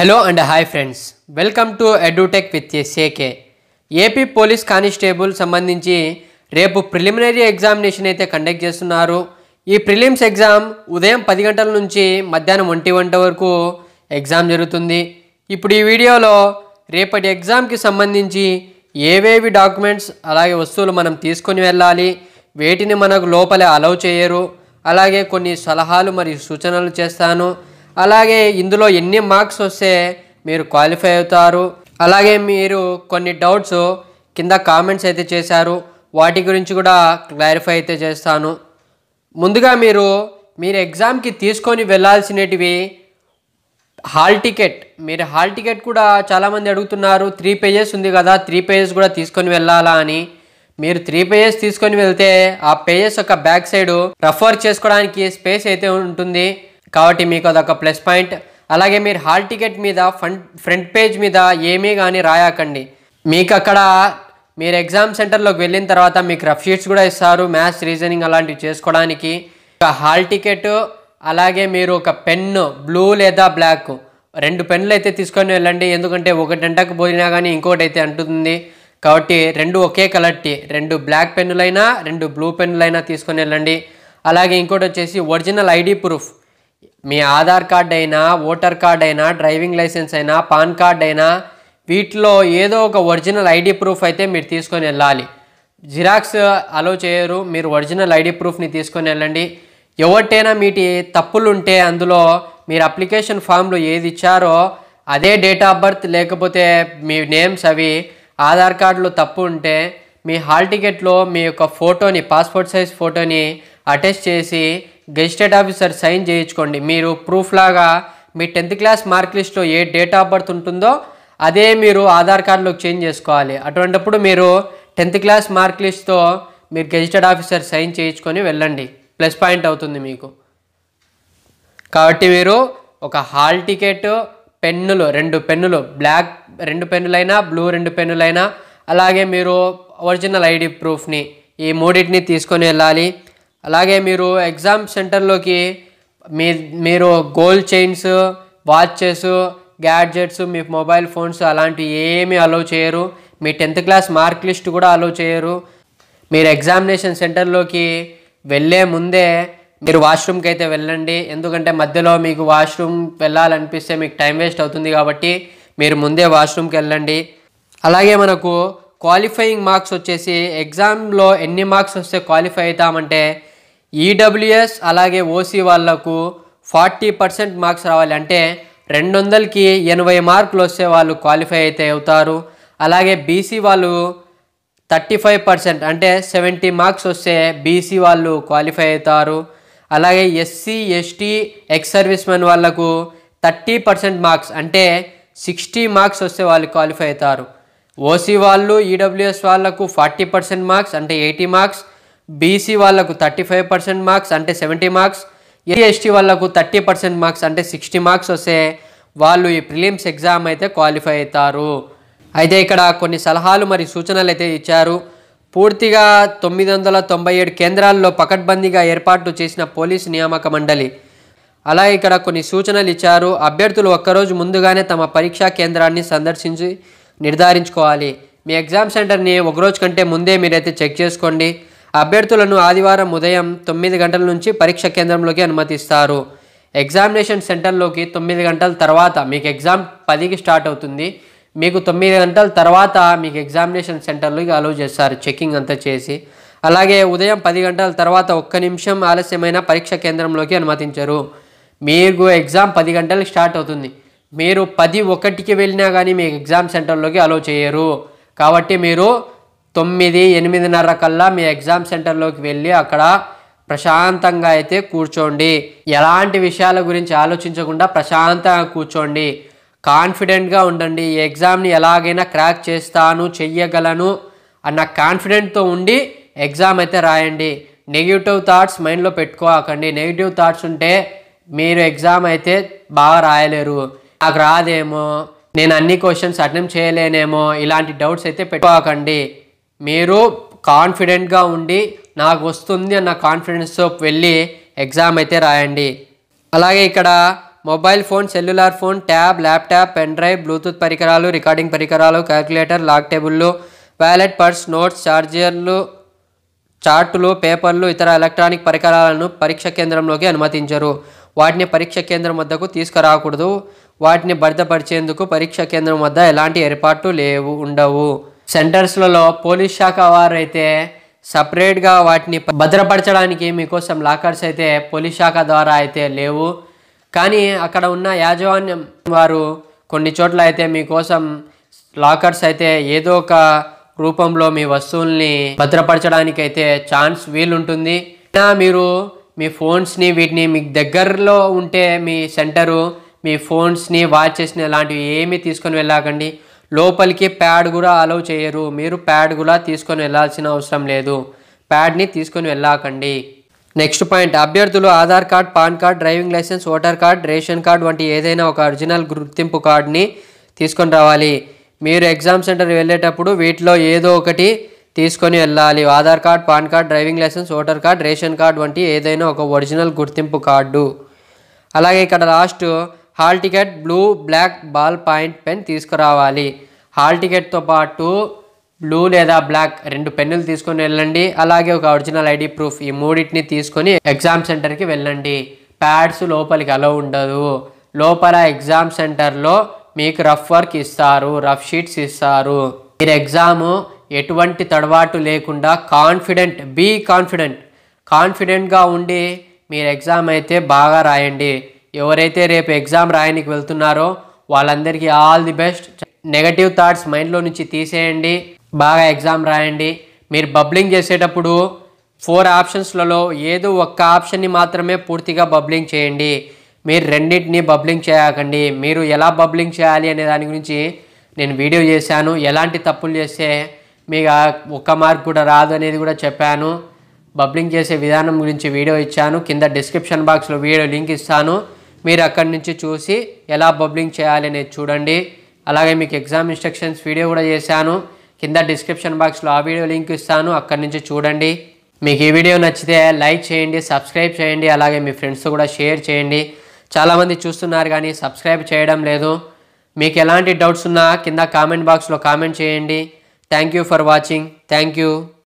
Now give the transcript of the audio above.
hello and hi friends welcome to edutech with సేకే AP police constable సంబంధించి రేపు preliminary examination అయితే conduct చేస్తున్నారు ఈ ప్రిలిమ్స్ ఎగ్జామ్ ఉదయం పది గంటల నుంచి మధ్యాహ్నం ఒంటి గంట వరకు ఎగ్జామ్ జరుగుతుంది ఇప్పుడు ఈ వీడియోలో రేపటి ఎగ్జామ్కి సంబంధించి ఏవేవి డాక్యుమెంట్స్ అలాగే వస్తువులు మనం తీసుకొని వెళ్ళాలి వేటిని మనకు లోపలే అలౌ చేయరు అలాగే కొన్ని సలహాలు మరియు సూచనలు చేస్తాను అలాగే ఇందులో ఎన్ని మార్క్స్ వస్తే మీరు క్వాలిఫై అవుతారు అలాగే మీరు కొన్ని డౌట్స్ కింద కామెంట్స్ అయితే చేశారు వాటి గురించి కూడా క్లారిఫై అయితే చేస్తాను ముందుగా మీరు మీరు ఎగ్జామ్కి తీసుకొని వెళ్ళాల్సినటివి హాల్ టికెట్ మీరు హాల్ టికెట్ కూడా చాలామంది అడుగుతున్నారు త్రీ పేజెస్ ఉంది కదా త్రీ పేజెస్ కూడా తీసుకొని వెళ్ళాలా అని మీరు త్రీ పేజెస్ తీసుకొని వెళ్తే ఆ పేజెస్ యొక్క బ్యాక్ సైడ్ రఫర్ చేసుకోవడానికి స్పేస్ అయితే ఉంటుంది కాబట్టి మీకు అదొక ప్లస్ పాయింట్ అలాగే మీరు హాల్ టికెట్ మీద ఫ్రంట్ ఫ్రంట్ పేజ్ మీద ఏమీ కానీ రాయాకండి మీకు అక్కడ మీరు ఎగ్జామ్ సెంటర్లోకి వెళ్ళిన తర్వాత మీకు రఫ్ షీట్స్ కూడా ఇస్తారు మ్యాథ్స్ రీజనింగ్ అలాంటివి చేసుకోవడానికి హాల్ టికెట్ అలాగే మీరు ఒక పెన్ను బ్లూ లేదా బ్లాక్ రెండు పెన్నులు అయితే తీసుకొని వెళ్ళండి ఎందుకంటే ఒకటి అంటకు పోయినా కానీ ఇంకోటి అయితే అంటుంది కాబట్టి రెండు ఒకే కలర్టి రెండు బ్లాక్ పెన్నులైనా రెండు బ్లూ పెన్నులైనా తీసుకొని వెళ్ళండి అలాగే ఇంకోటి వచ్చేసి ఒరిజినల్ ఐడి ప్రూఫ్ మీ ఆధార్ కార్డ్ అయినా ఓటర్ కార్డ్ అయినా డ్రైవింగ్ లైసెన్స్ అయినా పాన్ కార్డ్ అయినా వీటిలో ఏదో ఒక ఒరిజినల్ ఐడి ప్రూఫ్ అయితే మీరు తీసుకొని వెళ్ళాలి జిరాక్స్ అలో చేయరు మీరు ఒరిజినల్ ఐడి ప్రూఫ్ని తీసుకొని వెళ్ళండి ఎవరిటైనా మీటి తప్పులుంటే అందులో మీరు అప్లికేషన్ ఫామ్లో ఏది ఇచ్చారో అదే డేట్ ఆఫ్ బర్త్ లేకపోతే మీ నేమ్స్ అవి ఆధార్ కార్డులో తప్పు ఉంటే మీ హాల్ టికెట్లో మీ యొక్క ఫోటోని పాస్పోర్ట్ సైజ్ ఫోటోని అటెస్ట్ చేసి గెజిస్టేట్ ఆఫీసర్ సైన్ చేయించుకోండి మీరు ప్రూఫ్ లాగా మీ టెన్త్ క్లాస్ మార్క్ లిస్ట్లో ఏ డేట్ ఆఫ్ బర్త్ ఉంటుందో అదే మీరు ఆధార్ కార్డులోకి చేంజ్ చేసుకోవాలి అటువంటిప్పుడు మీరు టెన్త్ క్లాస్ మార్క్ లిస్ట్తో మీరు గెజిటెడ్ ఆఫీసర్ సైన్ చేయించుకొని వెళ్ళండి ప్లస్ పాయింట్ అవుతుంది మీకు కాబట్టి మీరు ఒక హాల్ టికెట్ పెన్నులు రెండు పెన్నులు బ్లాక్ రెండు పెన్నులైనా బ్లూ రెండు పెన్నులైనా అలాగే మీరు ఒరిజినల్ ఐడి ప్రూఫ్ని ఈ మూడింటిని తీసుకొని వెళ్ళాలి అలాగే మీరు ఎగ్జామ్ సెంటర్లోకి మీ మీరు గోల్డ్ చైన్స్ వాచెస్ గ్యాడ్జెట్స్ మీ మొబైల్ ఫోన్స్ అలాంటివి ఏమీ అలౌ చేయరు మీ టెన్త్ క్లాస్ మార్క్ లిస్ట్ కూడా అలౌ చేయరు మీరు ఎగ్జామినేషన్ సెంటర్లోకి వెళ్ళే ముందే మీరు వాష్రూమ్కి అయితే వెళ్ళండి ఎందుకంటే మధ్యలో మీకు వాష్రూమ్ వెళ్ళాలనిపిస్తే మీకు టైం వేస్ట్ అవుతుంది కాబట్టి మీరు ముందే వాష్రూమ్కి వెళ్ళండి అలాగే మనకు క్వాలిఫైయింగ్ మార్క్స్ వచ్చేసి ఎగ్జామ్లో ఎన్ని మార్క్స్ వస్తే క్వాలిఫై అవుతామంటే ఈడబ్ల్యూఎస్ e అలాగే ఓసీ వాళ్లకు ఫార్టీ పర్సెంట్ మార్క్స్ రావాలంటే రెండు వందలకి ఎనభై మార్కులు వస్తే వాళ్ళు క్వాలిఫై అయితే అవుతారు అలాగే బీసీ వాళ్ళు థర్టీ ఫైవ్ పర్సెంట్ అంటే సెవెంటీ మార్క్స్ వస్తే బీసీ వాళ్ళు క్వాలిఫై అవుతారు అలాగే SC ST ex servicemen వాళ్లకు థర్టీ పర్సెంట్ మార్క్స్ అంటే సిక్స్టీ మార్క్స్ వస్తే వాళ్ళు క్వాలిఫై అవుతారు ఓసీ వాళ్ళు ఈడబ్ల్యూఎస్ e వాళ్లకు ఫార్టీ పర్సెంట్ మార్క్స్ అంటే ఎయిటీ మార్క్స్ బీసీ వాళ్లకు థర్టీ ఫైవ్ పర్సెంట్ మార్క్స్ అంటే సెవెంటీ మార్క్స్ ఎస్సీ ఎస్టీ వాళ్లకు థర్టీ పర్సెంట్ మార్క్స్ అంటే సిక్స్టీ మార్క్స్ వస్తే వాళ్ళు ఈ ప్రిలిమ్స్ ఎగ్జామ్ అయితే క్వాలిఫై అవుతారు అయితే ఇక్కడ కొన్ని సలహాలు మరి సూచనలు అయితే ఇచ్చారు పూర్తిగా తొమ్మిది వందల తొంభై ఏడు కేంద్రాల్లో పకడ్బందీగా ఏర్పాట్లు చేసిన పోలీసు నియామక మండలి అలా ఇక్కడ కొన్ని సూచనలు ఇచ్చారు అభ్యర్థులు ఒక్కరోజు ముందుగానే తమ పరీక్షా కేంద్రాన్ని సందర్శించి నిర్ధారించుకోవాలి మీ ఎగ్జామ్ సెంటర్ని ఒకరోజు కంటే ముందే మీరైతే చెక్ చేసుకోండి అభ్యర్థులను ఆదివారం ఉదయం తొమ్మిది గంటల నుంచి పరీక్ష కేంద్రంలోకి అనుమతిస్తారు ఎగ్జామినేషన్ సెంటర్లోకి తొమ్మిది గంటల తర్వాత మీకు ఎగ్జామ్ పదికి స్టార్ట్ అవుతుంది మీకు తొమ్మిది గంటల తర్వాత మీకు ఎగ్జామినేషన్ సెంటర్లోకి అలౌ చేస్తారు చెకింగ్ అంతా చేసి అలాగే ఉదయం పది గంటల తర్వాత ఒక్క నిమిషం ఆలస్యమైన పరీక్ష కేంద్రంలోకి అనుమతించరు మీకు ఎగ్జామ్ పది గంటలకు స్టార్ట్ అవుతుంది మీరు పది ఒకటికి వెళ్ళినా కానీ మీకు ఎగ్జామ్ సెంటర్లోకి అలౌ చేయరు కాబట్టి మీరు తొమ్మిది ఎనిమిదిన్నర కల్లా మీ ఎగ్జామ్ సెంటర్లోకి వెళ్ళి అక్కడ ప్రశాంతంగా అయితే కూర్చోండి ఎలాంటి విషయాల గురించి ఆలోచించకుండా ప్రశాంతంగా కూర్చోండి కాన్ఫిడెంట్గా ఉండండి ఈ ఎగ్జామ్ని ఎలాగైనా క్రాక్ చేస్తాను చెయ్యగలను అన్న కాన్ఫిడెంట్తో ఉండి ఎగ్జామ్ అయితే రాయండి నెగిటివ్ థాట్స్ మైండ్లో పెట్టుకోకండి నెగిటివ్ థాట్స్ ఉంటే మీరు ఎగ్జామ్ అయితే బాగా రాయలేరు నాకు రాదేమో నేను అన్ని క్వశ్చన్స్ అటెంప్ట్ చేయలేనేమో ఇలాంటి డౌట్స్ అయితే పెట్టుకోకండి మీరు కాన్ఫిడెంట్గా ఉండి నాకు వస్తుంది అన్న కాన్ఫిడెన్స్తో వెళ్ళి ఎగ్జామ్ అయితే రాయండి అలాగే ఇక్కడ mobile phone cellular phone tab laptop pen drive Bluetooth పరికరాలు రికార్డింగ్ పరికరాలు క్యాలిక్యులేటర్ లాక్ టేబుల్లు వ్యాలెట్ పర్స్ నోట్స్ ఛార్జర్లు చార్టులు పేపర్లు ఇతర ఎలక్ట్రానిక్ పరికరాలను పరీక్ష కేంద్రంలోకి అనుమతించరు వాటిని పరీక్ష కేంద్రం వద్దకు తీసుకురాకూడదు వాటిని భర్తపరిచేందుకు పరీక్ష కేంద్రం వద్ద ఎలాంటి ఏర్పాట్లు లేవు ఉండవు సెంటర్స్లలో పోలీస్ శాఖ వారు అయితే సపరేట్గా వాటిని భద్రపరచడానికి మీకోసం లాకర్స్ అయితే పోలీస్ శాఖ ద్వారా అయితే లేవు కానీ అక్కడ ఉన్న యాజమాన్యం వారు కొన్ని చోట్ల అయితే మీకోసం లాకర్స్ అయితే ఏదో ఒక రూపంలో మీ వస్తువుల్ని భద్రపరచడానికి అయితే ఛాన్స్ వీలుంటుంది మీరు మీ ఫోన్స్ని వీటిని మీ దగ్గరలో ఉంటే మీ సెంటరు మీ ఫోన్స్ని వాచెస్ని ఇలాంటివి ఏమీ తీసుకొని వెళ్ళకండి లోపలికి ప్యాడ్ కూడా అలౌ చేయరు మీరు ప్యాడ్ కూడా తీసుకొని వెళ్లాల్సిన అవసరం లేదు ప్యాడ్ని తీసుకొని వెళ్ళకండి నెక్స్ట్ పాయింట్ అభ్యర్థులు Aadhaar card PAN card driving licence voter card ration card వంటి ఏదైనా ఒక ఒరిజినల్ గుర్తింపు కార్డ్ని తీసుకొని రావాలి మీరు ఎగ్జామ్ సెంటర్ వెళ్ళేటప్పుడు వీటిలో ఏదో ఒకటి తీసుకొని వెళ్ళాలి Aadhaar card PAN card driving licence voter card ration card వంటి ఏదైనా ఒక ఒరిజినల్ గుర్తింపు కార్డు అలాగే ఇక్కడ last hall ticket blue black ball point pen తీసుకురావాలి హాల్ టికెట్తో పాటు బ్లూ లేదా బ్లాక్ రెండు పెన్నులు తీసుకొని వెళ్ళండి అలాగే ఒక ఒరిజినల్ ఐడి ప్రూఫ్ ఈ మూడింటిని తీసుకొని ఎగ్జామ్ సెంటర్కి వెళ్ళండి ప్యాడ్స్ లోపలికి అలౌ ఉండదు లోపల ఎగ్జామ్ సెంటర్లో మీకు రఫ్ వర్క్ ఇస్తారు రఫ్ షీట్స్ ఇస్తారు మీరు ఎగ్జాము ఎటువంటి తడబాటు లేకుండా కాన్ఫిడెంట్ బీ కాన్ఫిడెంట్ కాన్ఫిడెంట్గా ఉండి మీరు ఎగ్జామ్ అయితే బాగా రాయండి ఎవరైతే రేపు ఎగ్జామ్ రాయనికి వెళ్తున్నారో వాళ్ళందరికీ all the best negative thoughts మైండ్లో నుంచి తీసేయండి బాగా ఎగ్జామ్ రాయండి మీరు బబ్లింగ్ చేసేటప్పుడు ఫోర్ ఆప్షన్స్లలో ఏదో ఒక్క ఆప్షన్ని మాత్రమే పూర్తిగా బబ్లింగ్ చేయండి మీరు రెండింటిని బబ్లింగ్ చేయకండి మీరు ఎలా బబ్లింగ్ చేయాలి అనే దాని గురించి నేను వీడియో చేశాను ఎలాంటి తప్పులు చేస్తే మీకు ఒక్క మార్క్ కూడా రాదు అనేది కూడా చెప్పాను బబ్లింగ్ చేసే విధానం గురించి వీడియో ఇచ్చాను కింద డిస్క్రిప్షన్ బాక్స్లో వీడియో లింక్ ఇస్తాను మీరు అక్కడి నుంచి చూసి ఎలా బబ్లింగ్ చేయాలి అనేది చూడండి అలాగే మీకు ఎగ్జామ్ ఇన్స్ట్రక్షన్స్ వీడియో కూడా చేశాను కింద డిస్క్రిప్షన్ బాక్స్లో ఆ వీడియో లింక్ ఇస్తాను అక్కడి నుంచి చూడండి మీకు ఈ వీడియో నచ్చితే లైక్ చేయండి సబ్స్క్రైబ్ చేయండి అలాగే మీ ఫ్రెండ్స్ కూడా షేర్ చేయండి చాలామంది చూస్తున్నారు కానీ సబ్స్క్రైబ్ చేయడం లేదు మీకు ఎలాంటి డౌట్స్ ఉన్నా కింద కామెంట్ బాక్స్లో కామెంట్ చేయండి థ్యాంక్ ఫర్ వాచింగ్ థ్యాంక్